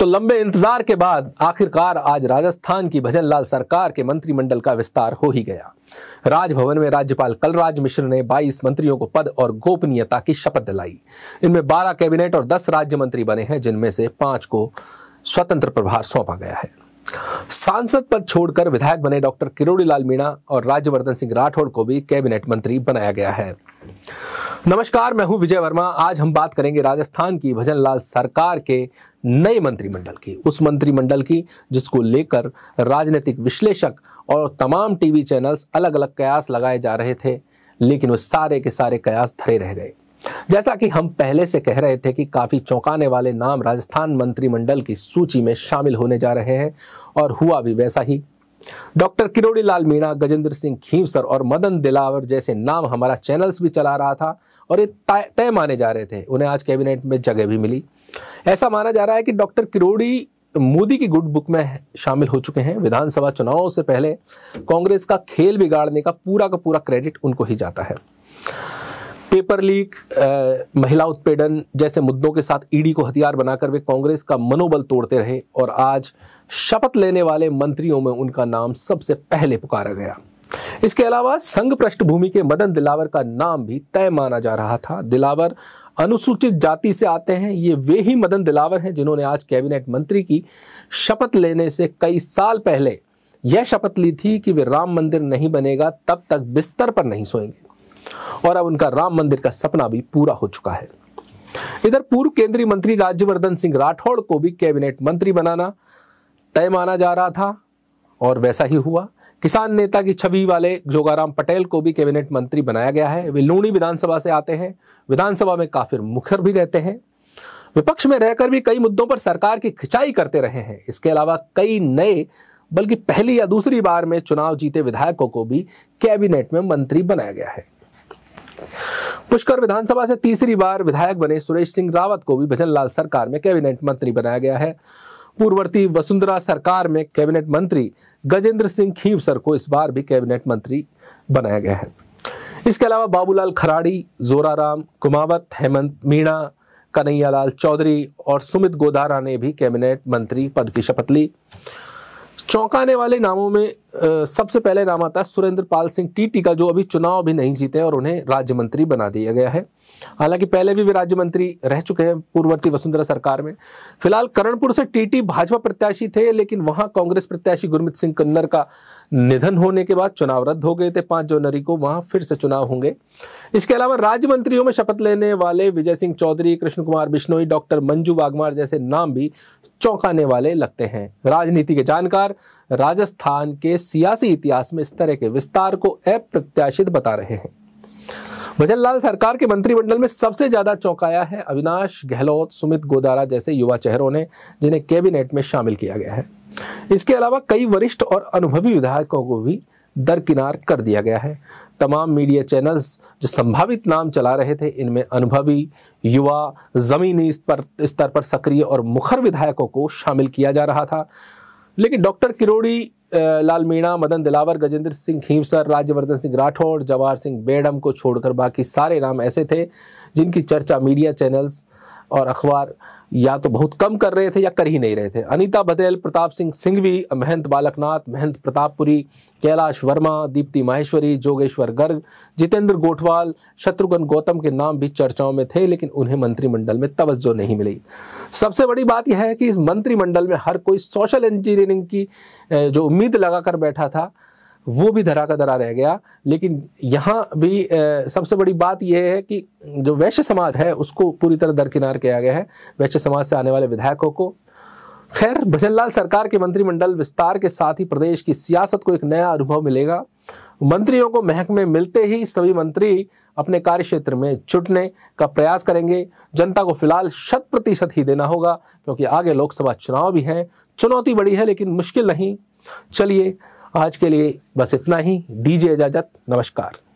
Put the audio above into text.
तो लंबे इंतजार के बाद आखिरकार आज राजस्थान की भजन लाल सरकार के मंत्रिमंडल का विस्तार हो ही गया राजभवन में राज्यपाल कलराज मिश्र ने 22 मंत्रियों को पद और गोपनीयता की शपथ दिलाई इनमें 12 कैबिनेट और 10 राज्य मंत्री बने हैं जिनमें से पांच को स्वतंत्र प्रभार सौंपा गया है सांसद पद छोड़कर विधायक बने डॉक्टर किरोड़ी लाल मीणा और राज्यवर्धन सिंह राठौड़ को भी कैबिनेट मंत्री बनाया गया है नमस्कार मैं हूं विजय वर्मा आज हम बात करेंगे राजस्थान की भजन लाल सरकार के नए मंत्रिमंडल की उस मंत्रिमंडल की जिसको लेकर राजनीतिक विश्लेषक और तमाम टीवी चैनल्स अलग अलग कयास लगाए जा रहे थे लेकिन वो सारे के सारे कयास धरे रह गए जैसा कि हम पहले से कह रहे थे कि काफ़ी चौंकाने वाले नाम राजस्थान मंत्रिमंडल की सूची में शामिल होने जा रहे हैं और हुआ भी वैसा ही डॉक्टर किरोड़ी लाल मीणा गजेंद्र सिंह खींवसर और मदन दिलावर जैसे नाम हमारा चैनल्स भी चला रहा था और ये तय माने जा रहे थे उन्हें आज कैबिनेट में जगह भी मिली ऐसा माना जा रहा है कि डॉक्टर किरोड़ी मोदी की गुड बुक में शामिल हो चुके हैं विधानसभा चुनावों से पहले कांग्रेस का खेल बिगाड़ने का पूरा का पूरा क्रेडिट उनको ही जाता है पेपर लीक महिला उत्पीड़न जैसे मुद्दों के साथ ईडी को हथियार बनाकर वे कांग्रेस का मनोबल तोड़ते रहे और आज शपथ लेने वाले मंत्रियों में उनका नाम सबसे पहले पुकारा गया इसके अलावा संघ पृष्ठभूमि के मदन दिलावर का नाम भी तय माना जा रहा था दिलावर अनुसूचित जाति से आते हैं ये वे ही मदन दिलावर हैं जिन्होंने आज कैबिनेट मंत्री की शपथ लेने से कई साल पहले यह शपथ ली थी कि वे राम मंदिर नहीं बनेगा तब तक बिस्तर पर नहीं सोएंगे और अब उनका राम मंदिर का सपना भी पूरा हो चुका है इधर पूर्व केंद्रीय मंत्री राज्यवर्धन सिंह राठौड़ को भी कैबिनेट मंत्री बनाना तय माना जा रहा था और वैसा ही हुआ किसान नेता की छवि वाले जोगाराम पटेल को भी कैबिनेट मंत्री बनाया गया है वे लूणी विधानसभा से आते हैं विधानसभा में काफी मुखर भी रहते हैं विपक्ष में रहकर भी कई मुद्दों पर सरकार की खिंचाई करते रहे हैं इसके अलावा कई नए बल्कि पहली या दूसरी बार में चुनाव जीते विधायकों को भी कैबिनेट में मंत्री बनाया गया है पुष्कर विधानसभा से तीसरी बार विधायक बने सुरेश सिंह रावत को भी भजन लाल सरकार में कैबिनेट मंत्री बनाया गया है पूर्ववर्ती वसुंधरा सरकार में कैबिनेट मंत्री गजेंद्र सिंह खीवसर को इस बार भी कैबिनेट मंत्री बनाया गया है इसके अलावा बाबूलाल खराड़ी जोराराम कुमावत हेमंत मीणा कन्हैयालाल चौधरी और सुमित गोदारा ने भी कैबिनेट मंत्री पद की शपथ ली चौंकाने वाले नामों में सबसे पहले नाम आता है सुरेंद्र पाल सिंह टीटी का जो अभी चुनाव भी नहीं जीते और उन्हें राज्य मंत्री बना दिया गया है हालांकि पहले भी वे राज्य मंत्री रह चुके हैं पूर्ववर्ती वसुंधरा सरकार में फिलहाल करणपुर से टीटी भाजपा प्रत्याशी थे लेकिन वहां कांग्रेस प्रत्याशी गुरमित सिंह कन्नर का निधन होने के बाद चुनाव रद्द हो गए थे पांच जनवरी को वहां फिर से चुनाव होंगे इसके अलावा राज्य मंत्रियों में शपथ लेने वाले विजय सिंह चौधरी कृष्ण कुमार बिश्नोई डॉक्टर मंजू वाघमार जैसे नाम भी चौंकाने वाले लगते हैं राजनीति के जानकार राजस्थान के सियासी इतिहास में इस तरह के विस्तार को अप्रत्याशित बता रहे हैं भजन लाल सरकार के मंत्रिमंडल में सबसे ज्यादा चौंकाया है अविनाश गहलोत सुमित गोदारा जैसे युवा चेहरों ने जिन्हें कैबिनेट में शामिल किया गया है इसके अलावा कई वरिष्ठ और अनुभवी विधायकों को भी दरकिनार कर दिया गया है तमाम मीडिया चैनल्स जो संभावित नाम चला रहे थे इनमें अनुभवी युवा जमीनी स्तर पर सक्रिय और मुखर विधायकों को शामिल किया जा रहा था लेकिन डॉक्टर किरोड़ी लाल मीणा मदन दिलावर गजेंद्र सिंह खीमसर राज्यवर्धन सिंह राठौड़ जवाहर सिंह बेडम को छोड़कर बाकी सारे नाम ऐसे थे जिनकी चर्चा मीडिया चैनल्स और अखबार या तो बहुत कम कर रहे थे या कर ही नहीं रहे थे अनीता बदेल प्रताप सिंह सिंघवी महंत बालकनाथ महंत प्रतापपुरी कैलाश वर्मा दीप्ति माहेश्वरी जोगेश्वर गर्ग जितेंद्र गोठवाल शत्रुघ्न गौतम के नाम भी चर्चाओं में थे लेकिन उन्हें मंत्रिमंडल में तवज्जो नहीं मिली सबसे बड़ी बात यह है कि इस मंत्रिमंडल में हर कोई सोशल इंजीनियरिंग की जो उम्मीद लगा कर बैठा था वो भी धरा का धरा रह गया लेकिन यहाँ भी सबसे बड़ी बात यह है कि जो वैश्य समाज है उसको पूरी तरह दरकिनार किया गया है वैश्य समाज से आने वाले विधायकों को खैर भजनलाल सरकार के मंत्रिमंडल विस्तार के साथ ही प्रदेश की सियासत को एक नया अनुभव मिलेगा मंत्रियों को महकमे मिलते ही सभी मंत्री अपने कार्य क्षेत्र में जुटने का प्रयास करेंगे जनता को फिलहाल शत प्रतिशत ही देना होगा क्योंकि आगे लोकसभा चुनाव भी हैं चुनौती बड़ी है लेकिन मुश्किल नहीं चलिए आज के लिए बस इतना ही दीजिए इजाज़त नमस्कार